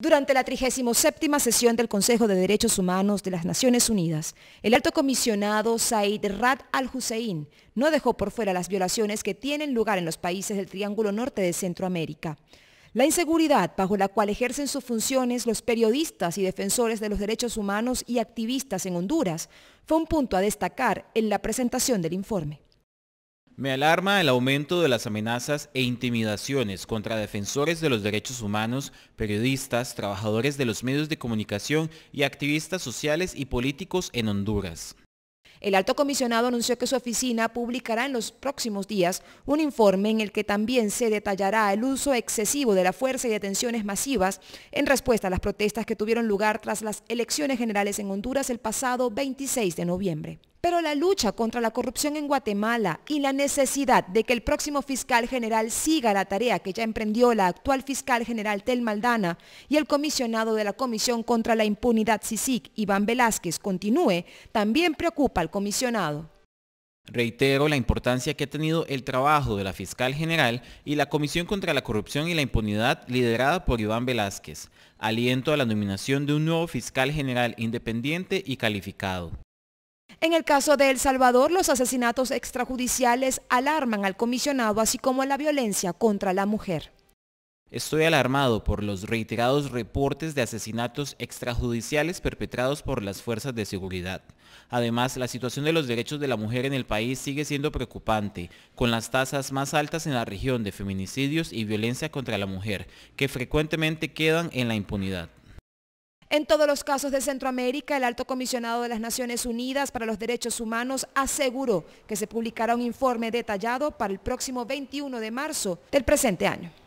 Durante la 37 sesión del Consejo de Derechos Humanos de las Naciones Unidas, el alto comisionado Said Rad al-Hussein no dejó por fuera las violaciones que tienen lugar en los países del Triángulo Norte de Centroamérica. La inseguridad bajo la cual ejercen sus funciones los periodistas y defensores de los derechos humanos y activistas en Honduras fue un punto a destacar en la presentación del informe. Me alarma el aumento de las amenazas e intimidaciones contra defensores de los derechos humanos, periodistas, trabajadores de los medios de comunicación y activistas sociales y políticos en Honduras. El alto comisionado anunció que su oficina publicará en los próximos días un informe en el que también se detallará el uso excesivo de la fuerza y detenciones masivas en respuesta a las protestas que tuvieron lugar tras las elecciones generales en Honduras el pasado 26 de noviembre. Pero la lucha contra la corrupción en Guatemala y la necesidad de que el próximo fiscal general siga la tarea que ya emprendió la actual fiscal general Tel Maldana y el comisionado de la Comisión contra la Impunidad CICIC, Iván Velázquez, continúe, también preocupa al comisionado. Reitero la importancia que ha tenido el trabajo de la fiscal general y la Comisión contra la Corrupción y la Impunidad liderada por Iván Velázquez. Aliento a la nominación de un nuevo fiscal general independiente y calificado. En el caso de El Salvador, los asesinatos extrajudiciales alarman al comisionado, así como la violencia contra la mujer. Estoy alarmado por los reiterados reportes de asesinatos extrajudiciales perpetrados por las fuerzas de seguridad. Además, la situación de los derechos de la mujer en el país sigue siendo preocupante, con las tasas más altas en la región de feminicidios y violencia contra la mujer, que frecuentemente quedan en la impunidad. En todos los casos de Centroamérica, el alto comisionado de las Naciones Unidas para los Derechos Humanos aseguró que se publicará un informe detallado para el próximo 21 de marzo del presente año.